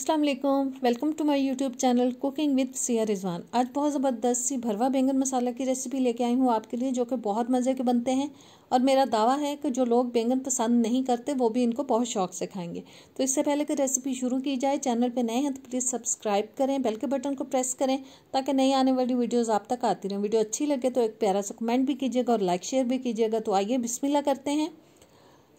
अस्सलाम वालेकुम welcome to my YouTube channel cooking with Siya Rizwan आज बहुत ज़बरदस्त सी भरवा बैंगन मसाला की रेसिपी लेके आई हूँ आपके लिए जो कि बहुत मज़े के बनते हैं और मेरा दावा है कि जो लोग बैंगन पसंद नहीं करते वो भी इनको बहुत शौक से खाएंगे तो इससे पहले कि रेसिपी शुरू की जाए चैनल पर नए हैं तो प्लीज़ सब्सक्राइब करें बेल के बटन को प्रेस करें ताकि नई आने वाली वीडियोज़ आप तक आती रहें वीडियो अच्छी लगे तो एक प्यारा सा कमेंट भी कीजिएगा और लाइक शेयर भी कीजिएगा तो आइए बिस्मिल्ला करते हैं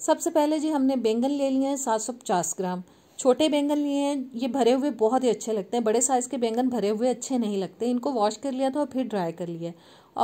सबसे पहले जी हमने बैंगन ले लिए हैं सात ग्राम छोटे बैंगन लिए हैं ये भरे हुए बहुत ही अच्छे लगते हैं बड़े साइज़ के बैंगन भरे हुए अच्छे नहीं लगते इनको वॉश कर लिया था और फिर ड्राई कर लिया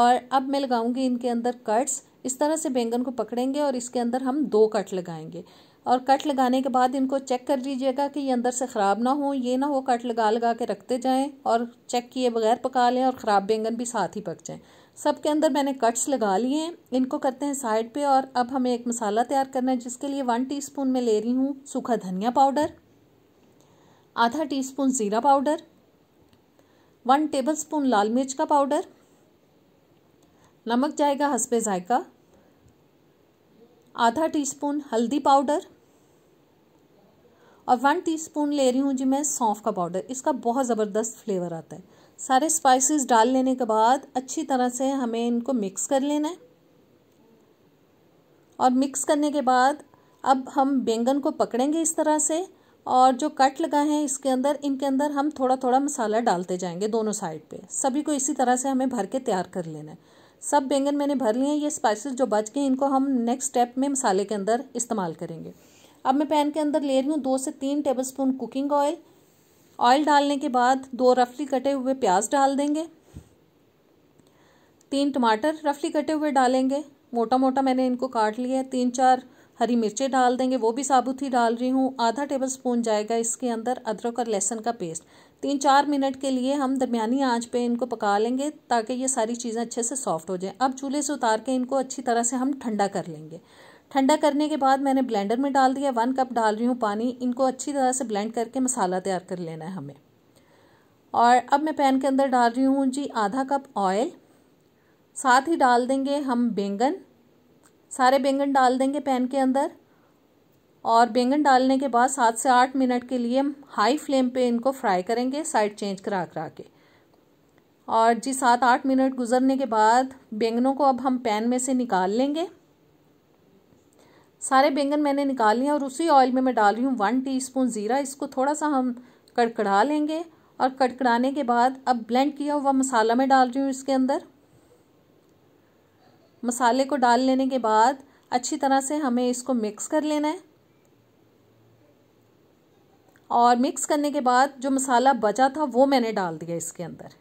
और अब मैं लगाऊंगी इनके अंदर कट्स इस तरह से बैंगन को पकड़ेंगे और इसके अंदर हम दो कट लगाएंगे और कट लगाने के बाद इनको चेक कर लीजिएगा कि ये अंदर से ख़राब ना हो ये ना हो कट लगा लगा के रखते जाएं और चेक किए बगैर पका लें और ख़राब बैंगन भी साथ ही पक जाएं सब के अंदर मैंने कट्स लगा लिए हैं इनको करते हैं साइड पे और अब हमें एक मसाला तैयार करना है जिसके लिए वन टीस्पून में ले रही हूँ सूखा धनिया पाउडर आधा टीस्पून ज़ीरा पाउडर वन टेबलस्पून लाल मिर्च का पाउडर नमक जाएगा हंसपे जायका आधा टीस्पून हल्दी पाउडर और वन टीस्पून ले रही हूँ जी मैं सौंफ का पाउडर इसका बहुत ज़बरदस्त फ्लेवर आता है सारे स्पाइसेस डाल लेने के बाद अच्छी तरह से हमें इनको मिक्स कर लेना है और मिक्स करने के बाद अब हम बैंगन को पकड़ेंगे इस तरह से और जो कट लगा है इसके अंदर इनके अंदर हम थोड़ा थोड़ा मसाला डालते जाएंगे दोनों साइड पे सभी को इसी तरह से हमें भर के तैयार कर लेना है सब बैंगन मैंने भर लिए हैं ये स्पाइसेस जो बच गए इनको हम नेक्स्ट स्टेप में मसाले के अंदर इस्तेमाल करेंगे अब मैं पैन के अंदर ले रही हूँ दो से तीन tablespoon cooking oil oil डालने के बाद दो रफली कटे हुए प्याज डाल देंगे तीन टमाटर रफली कटे हुए डालेंगे मोटा मोटा मैंने इनको काट लिया है तीन चार हरी मिर्चें डाल देंगे वो भी साबुत ही डाल रही हूँ आधा टेबल स्पून जाएगा इसके अंदर अदरक और लहसुन का पेस्ट तीन चार मिनट के लिए हम दरमियानी आंच पे इनको पका लेंगे ताकि ये सारी चीज़ें अच्छे से सॉफ्ट हो जाएं अब चूल्हे से उतार के इनको अच्छी तरह से हम ठंडा कर लेंगे ठंडा करने के बाद मैंने ब्लेंडर में डाल दिया वन कप डाल रही हूँ पानी इनको अच्छी तरह से ब्लेंड करके मसाला तैयार कर लेना है हमें और अब मैं पैन के अंदर डाल रही हूँ जी आधा कप ऑयल साथ ही डाल देंगे हम बैंगन सारे बैंगन डाल देंगे पैन के अंदर और बैंगन डालने के बाद सात से आठ मिनट के लिए हाई फ्लेम पे इनको फ्राई करेंगे साइड चेंज करा करा के और जी सात आठ मिनट गुजरने के बाद बैंगनों को अब हम पैन में से निकाल लेंगे सारे बैंगन मैंने निकाल लिए और उसी ऑयल में मैं डाल रही हूँ वन टीस्पून ज़ीरा इसको थोड़ा सा हम कड़कड़ा लेंगे और कड़कड़ाने के बाद अब ब्लेंड किया हुआ मसाला मैं डाल रही हूँ इसके अंदर मसाले को डाल लेने के बाद अच्छी तरह से हमें इसको मिक्स कर लेना है और मिक्स करने के बाद जो मसाला बचा था वो मैंने डाल दिया इसके अंदर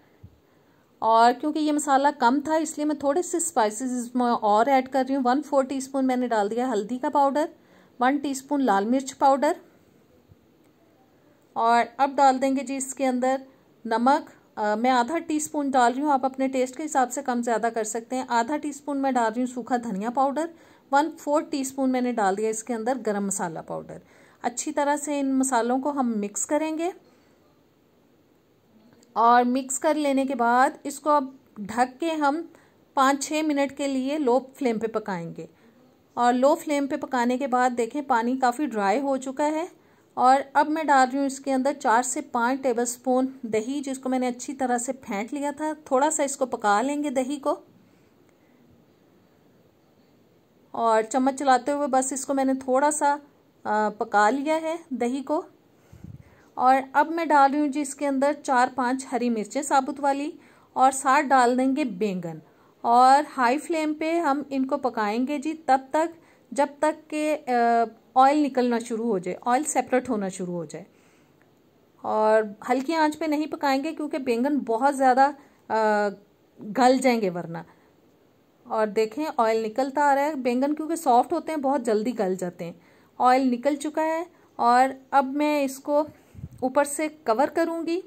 और क्योंकि ये मसाला कम था इसलिए मैं थोड़े से स्पाइसेस इसमें और ऐड कर रही हूँ वन फोर टीस्पून मैंने डाल दिया हल्दी का पाउडर वन टीस्पून लाल मिर्च पाउडर और अब डाल देंगे जी इसके अंदर नमक आ, मैं आधा टीस्पून डाल रही हूँ आप अपने टेस्ट के हिसाब से कम ज़्यादा कर सकते हैं आधा टीस्पून मैं डाल रही हूँ सूखा धनिया पाउडर वन फोर्थ टीस्पून मैंने डाल दिया इसके अंदर गरम मसाला पाउडर अच्छी तरह से इन मसालों को हम मिक्स करेंगे और मिक्स कर लेने के बाद इसको अब ढक के हम पाँच छः मिनट के लिए लो फ्लेम पे पकाएंगे और लो फ्लेम पे पकाने के बाद देखें पानी काफ़ी ड्राई हो चुका है और अब मैं डाल रही हूँ इसके अंदर चार से पाँच टेबल स्पून दही जिसको मैंने अच्छी तरह से फेंट लिया था थोड़ा सा इसको पका लेंगे दही को और चम्मच चलाते हुए बस इसको मैंने थोड़ा सा पका लिया है दही को और अब मैं डाल रही हूँ जी इसके अंदर चार पांच हरी मिर्चें साबुत वाली और साथ डाल देंगे बैंगन और हाई फ्लेम पे हम इनको पकाएंगे जी तब तक जब तक के ऑयल निकलना शुरू हो जाए ऑयल सेपरेट होना शुरू हो जाए और हल्की आंच पे नहीं पकाएंगे क्योंकि बैंगन बहुत ज़्यादा गल जाएंगे वरना और देखें ऑयल निकलता आ रहा है बैंगन क्योंकि सॉफ्ट होते हैं बहुत जल्दी गल जाते हैं ऑयल निकल चुका है और अब मैं इसको ऊपर से कवर करूँगी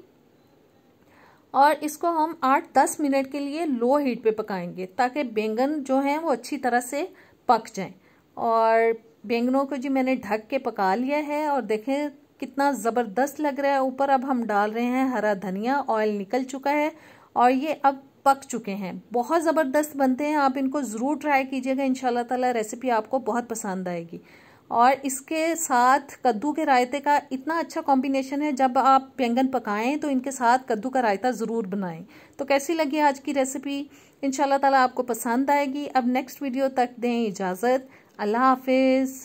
और इसको हम आठ दस मिनट के लिए लो हीट पे पकाएंगे ताकि बैंगन जो हैं वो अच्छी तरह से पक जाएं और बैंगनों को जी मैंने ढक के पका लिया है और देखें कितना ज़बरदस्त लग रहा है ऊपर अब हम डाल रहे हैं हरा धनिया ऑयल निकल चुका है और ये अब पक चुके हैं बहुत ज़बरदस्त बनते हैं आप इनको ज़रूर ट्राई कीजिएगा इन ताला रेसिपी आपको बहुत पसंद आएगी और इसके साथ कद्दू के रायते का इतना अच्छा कॉम्बिनेशन है जब आप बैंगन पकाएं तो इनके साथ कद्दू का रायता ज़रूर बनाएं तो कैसी लगी आज की रेसिपी इन ताला आपको पसंद आएगी अब नेक्स्ट वीडियो तक दें इजाज़त अल्लाह हाफिज़